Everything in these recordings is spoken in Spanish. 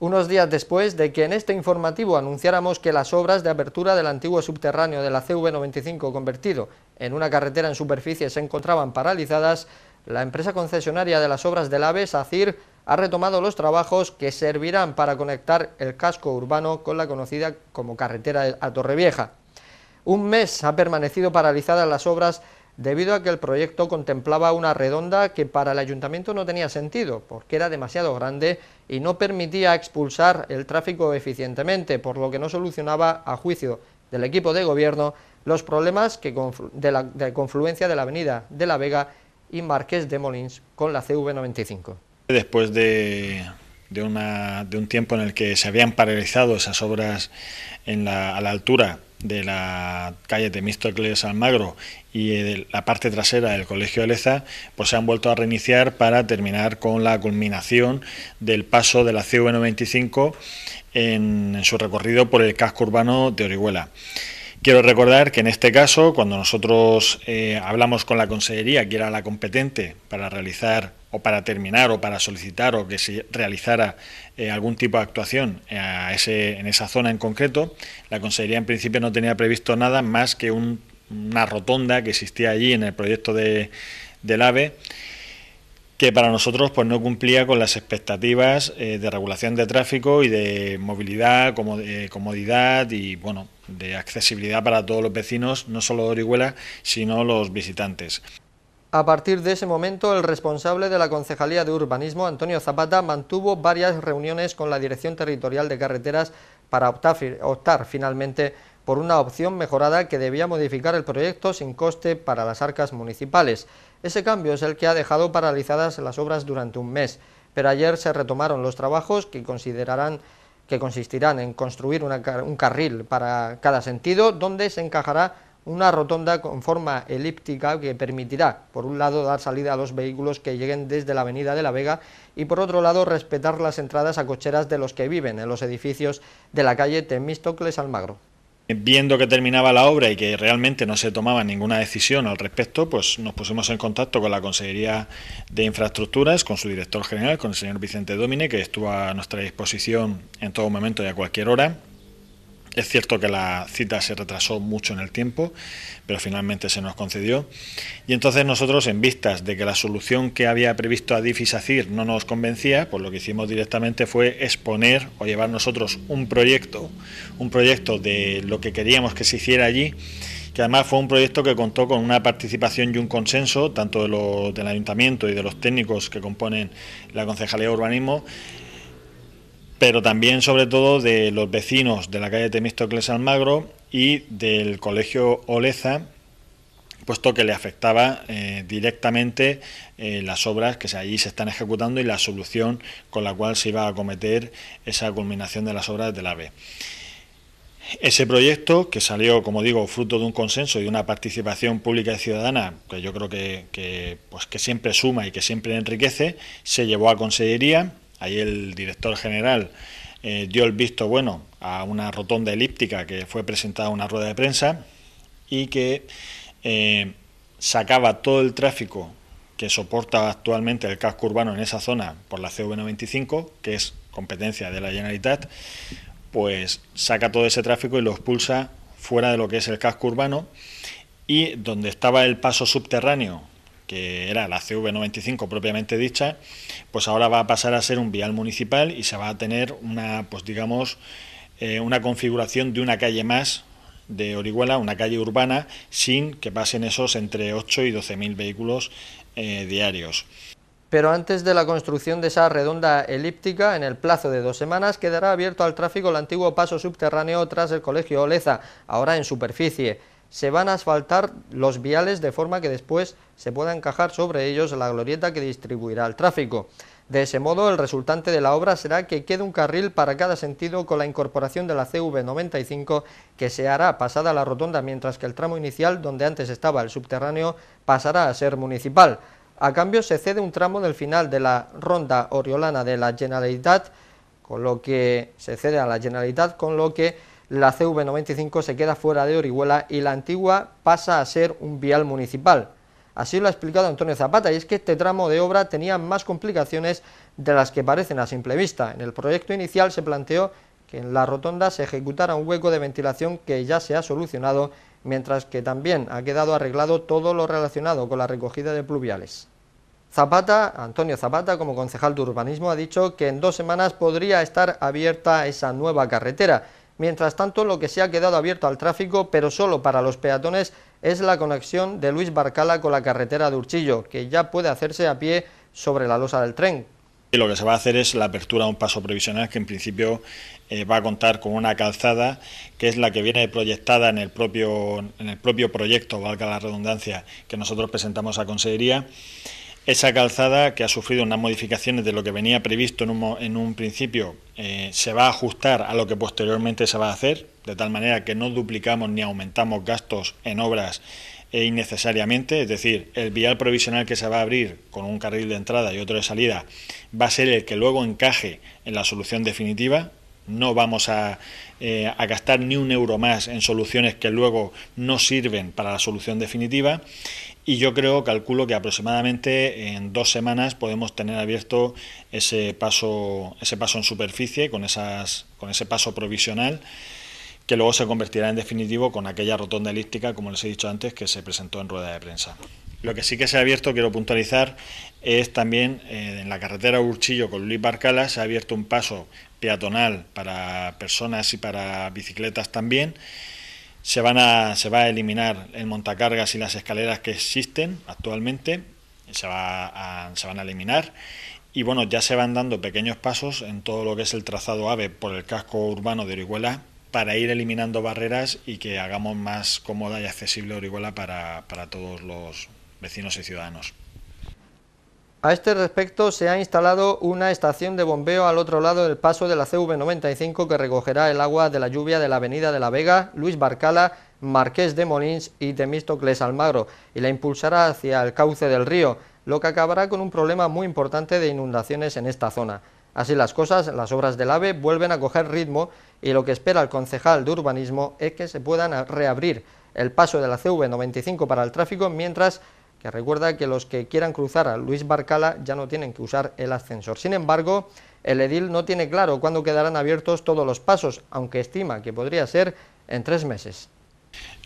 unos días después de que en este informativo anunciáramos que las obras de apertura del antiguo subterráneo de la CV95 convertido en una carretera en superficie se encontraban paralizadas, la empresa concesionaria de las obras del AVE, SACIR, ha retomado los trabajos que servirán para conectar el casco urbano con la conocida como carretera a Torrevieja. Un mes ha permanecido paralizadas las obras debido a que el proyecto contemplaba una redonda que para el ayuntamiento no tenía sentido, porque era demasiado grande y no permitía expulsar el tráfico eficientemente, por lo que no solucionaba, a juicio del equipo de gobierno, los problemas que de, la, confluencia de la avenida de la Vega y Marqués de Molins con la CV95. Después de, una, de un tiempo en el que se habían paralizado esas obras a la altura de la calle Temístocles Almagro y eh, de la parte trasera del Colegio Aleza, pues se han vuelto a reiniciar para terminar con la culminación del paso de la CV95 en su recorrido por el casco urbano de Orihuela. Quiero recordar que en este caso, cuando nosotros eh, hablamos con la consejería, que era la competente para realizar o para terminar o para solicitar o que se realizara eh, algún tipo de actuación en esa zona en concreto, la consejería en principio no tenía previsto nada más que una rotonda que existía allí en el proyecto de, del AVE que para nosotros pues no cumplía con las expectativas eh, de regulación de tráfico y de movilidad, como eh, comodidad y bueno, de accesibilidad para todos los vecinos, no solo de Orihuela, sino los visitantes. A partir de ese momento, el responsable de la Concejalía de Urbanismo, Antonio Zapata, mantuvo varias reuniones con la Dirección Territorial de Carreteras para optar finalmente por una opción mejorada que debía modificar el proyecto sin coste para las arcas municipales. Ese cambio es el que ha dejado paralizadas las obras durante un mes, pero ayer se retomaron los trabajos que considerarán que consistirán en construir un carril para cada sentido, donde se encajará una rotonda con forma elíptica que permitirá, por un lado, dar salida a los vehículos que lleguen desde la avenida de la Vega y, por otro lado, respetar las entradas a cocheras de los que viven en los edificios de la calle Temístocles Almagro viendo que terminaba la obra y que realmente no se tomaba ninguna decisión al respecto, pues nos pusimos en contacto con la Consejería de Infraestructuras, con su director general, con el señor Vicente Dómine, que estuvo a nuestra disposición en todo momento y a cualquier hora. Es cierto que la cita se retrasó mucho en el tiempo, pero finalmente se nos concedió. Y entonces nosotros, en vistas de que la solución que había previsto Adif y SACIR no nos convencía, pues lo que hicimos directamente fue exponer o llevar nosotros un proyecto, un proyecto de lo que queríamos que se hiciera allí, que además fue un proyecto que contó con una participación y un consenso, tanto de del ayuntamiento y de los técnicos que componen la Concejalía de Urbanismo, pero también sobre todo de los vecinos de la calle Temístocles Almagro y del colegio Oleza, puesto que le afectaba eh, directamente eh, las obras que allí se están ejecutando y la solución con la cual se iba a acometer esa culminación de las obras de la Ese proyecto, que salió, como digo, fruto de un consenso y de una participación pública y ciudadana, que yo creo que, pues que siempre suma y que siempre enriquece, se llevó a consellería Ahí el director general eh, dio el visto bueno a una rotonda elíptica que fue presentada a una rueda de prensa y que eh, sacaba todo el tráfico que soporta actualmente el casco urbano en esa zona por la CV95, que es competencia de la Generalitat, pues saca todo ese tráfico y lo expulsa fuera de lo que es el casco urbano y donde estaba el paso subterráneo que era la CV95 propiamente dicha, pues ahora va a pasar a ser un vial municipal y se va a tener una, pues digamos, eh, una configuración de una calle más de Orihuela, una calle urbana, sin que pasen esos entre 8 y 12 mil vehículos eh, diarios. Pero antes de la construcción de esa redonda elíptica, en el plazo de dos semanas, quedará abierto al tráfico el antiguo paso subterráneo tras el Colegio Oleza, ahora en superficie se van a asfaltar los viales de forma que después se pueda encajar sobre ellos la glorieta que distribuirá el tráfico. De ese modo, el resultante de la obra será que quede un carril para cada sentido con la incorporación de la CV95 que se hará pasada la rotonda mientras que el tramo inicial, donde antes estaba el subterráneo, pasará a ser municipal. A cambio se cede un tramo del final de la ronda oriolana de la Generalitat, con lo que se cede a la Generalitat, con lo que la CV95 se queda fuera de Orihuela y la antigua pasa a ser un vial municipal. Así lo ha explicado Antonio Zapata, y es que este tramo de obra tenía más complicaciones de las que parecen a simple vista. En el proyecto inicial se planteó que en la rotonda se ejecutara un hueco de ventilación que ya se ha solucionado, mientras que también ha quedado arreglado todo lo relacionado con la recogida de pluviales. Zapata, Antonio Zapata, como concejal de urbanismo, ha dicho que en dos semanas podría estar abierta esa nueva carretera, Mientras tanto, lo que se ha quedado abierto al tráfico, pero solo para los peatones, es la conexión de Luis Barcala con la carretera de Urchillo, que ya puede hacerse a pie sobre la losa del tren. Y lo que se va a hacer es la apertura de un paso provisional que en principio eh, va a contar con una calzada que es la que viene proyectada en el propio, en el propio proyecto, valga la redundancia, que nosotros presentamos a Consejería esa calzada que ha sufrido unas modificaciones de lo que venía previsto en un, principio eh, se va a ajustar a lo que posteriormente se va a hacer, de tal manera que no duplicamos ni aumentamos gastos en obras eh, innecesariamente, es decir, el vial provisional que se va a abrir con un carril de entrada y otro de salida va a ser el que luego encaje en la solución definitiva. No vamos a eh, gastar ni un euro más en soluciones que luego no sirven para la solución definitiva y yo creo, calculo que aproximadamente en dos semanas podemos tener abierto ese paso, ese paso en superficie con, esas, con ese paso provisional que luego se convertirá en definitivo con aquella rotonda elíptica, como les he dicho antes, que se presentó en rueda de prensa. Lo que sí que se ha abierto, quiero puntualizar, es también eh, en la carretera Urchillo con Luis Barcala se ha abierto un paso peatonal para personas y para bicicletas también se, van a, se va a eliminar el montacargas y las escaleras que existen actualmente, se, va se van a eliminar. Y bueno, ya se van dando pequeños pasos en todo lo que es el trazado AVE por el casco urbano de Orihuela para ir eliminando barreras y que hagamos más cómoda y accesible Orihuela para todos los vecinos y ciudadanos. A este respecto, se ha instalado una estación de bombeo al otro lado del paso de la CV95 que recogerá el agua de la lluvia de la avenida de la Vega, Luis Barcala, Marqués de Molins y Temístocles Almagro, y la impulsará hacia el cauce del río, lo que acabará con un problema muy importante de inundaciones en esta zona. Así las cosas, las obras del AVE vuelven a coger ritmo y lo que espera el concejal de urbanismo es que se puedan reabrir el paso de la CV95 para el tráfico mientras que recuerda que los que quieran cruzar a Luis Barcala ya no tienen que usar el ascensor. Sin embargo, el edil no tiene claro cuándo quedarán abiertos todos los pasos, aunque estima que podría ser en tres meses.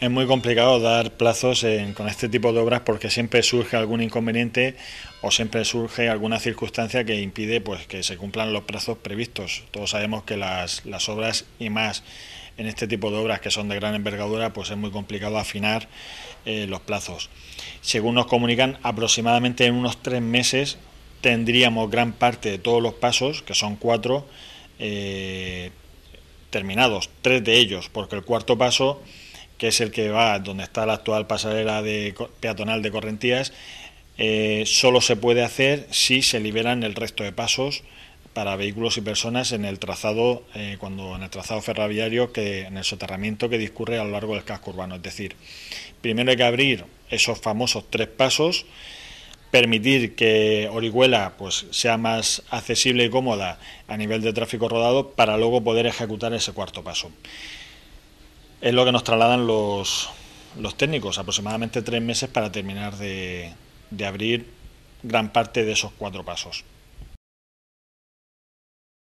Es muy complicado dar plazos con este tipo de obras porque siempre surge algún inconveniente o siempre surge alguna circunstancia que impide pues, que se cumplan los plazos previstos. Todos sabemos que las obras y más en este tipo de obras que son de gran envergadura, pues es muy complicado afinar eh, los plazos. Según nos comunican, aproximadamente en unos tres meses tendríamos gran parte de todos los pasos, que son cuatro, eh, terminados, tres de ellos, porque el cuarto paso, que es el que va donde está la actual pasarela peatonal de Correntías, eh, solo se puede hacer si se liberan el resto de pasos para vehículos y personas en el trazado eh, cuando en el trazado ferroviario que en el soterramiento que discurre a lo largo del casco urbano es decir primero hay que abrir esos famosos tres pasos permitir que Orihuela pues sea más accesible y cómoda a nivel de tráfico rodado para luego poder ejecutar ese cuarto paso es lo que nos trasladan los, técnicos aproximadamente tres meses para terminar de abrir gran parte de esos cuatro pasos